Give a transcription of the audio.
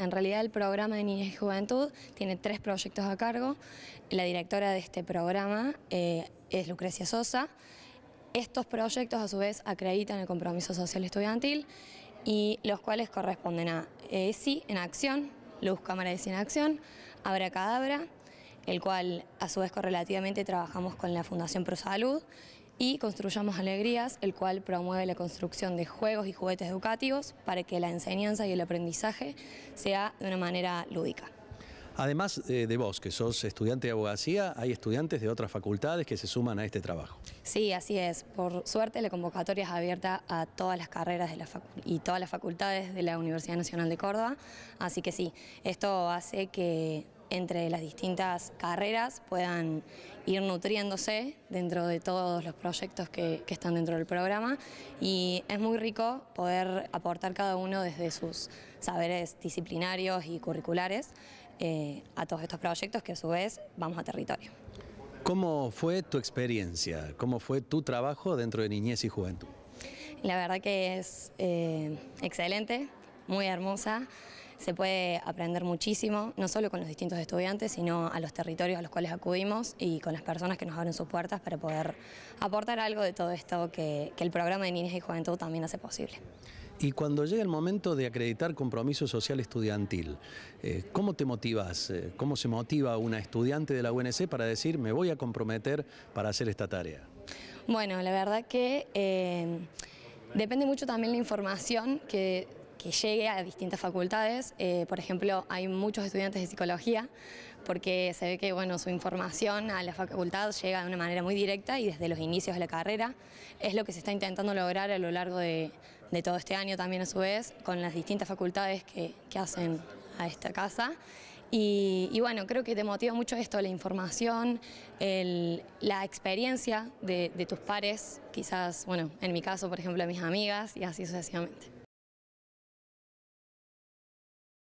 En realidad el programa de Niñez y Juventud tiene tres proyectos a cargo. La directora de este programa eh, es Lucrecia Sosa. Estos proyectos a su vez acreditan el compromiso social estudiantil y los cuales corresponden a ESI eh, en acción, Luz Cámara de en acción, Cadabra, el cual a su vez correlativamente trabajamos con la Fundación ProSalud y Construyamos Alegrías, el cual promueve la construcción de juegos y juguetes educativos para que la enseñanza y el aprendizaje sea de una manera lúdica. Además eh, de vos, que sos estudiante de abogacía, hay estudiantes de otras facultades que se suman a este trabajo. Sí, así es. Por suerte, la convocatoria es abierta a todas las carreras de y todas las facultades de la Universidad Nacional de Córdoba. Así que sí, esto hace que entre las distintas carreras puedan ir nutriéndose dentro de todos los proyectos que, están dentro del programa y es muy rico poder aportar cada uno desde sus saberes disciplinarios y curriculares eh, a todos estos proyectos que a su vez vamos a territorio. ¿Cómo fue tu experiencia? ¿Cómo fue tu trabajo dentro de Niñez y Juventud? La verdad que es eh, excelente, muy hermosa se puede aprender muchísimo, no solo con los distintos estudiantes, sino a los territorios a los cuales acudimos y con las personas que nos abren sus puertas para poder aportar algo de todo esto que, el programa de Niñas y Juventud también hace posible. Y cuando llega el momento de acreditar compromiso social estudiantil, eh, ¿cómo te motivas? Eh, ¿Cómo se motiva una estudiante de la UNC para decir me voy a comprometer para hacer esta tarea? Bueno, la verdad que eh, depende mucho también la información que que llegue a distintas facultades. Eh, por ejemplo, hay muchos estudiantes de psicología porque se ve que bueno, su información a la facultad llega de una manera muy directa y desde los inicios de la carrera. Es lo que se está intentando lograr a lo largo de, todo este año también a su vez con las distintas facultades que, hacen a esta casa. Y, bueno, creo que te motiva mucho esto, la información, la experiencia de, de tus pares, quizás, bueno, en mi caso, por ejemplo, de mis amigas y así sucesivamente.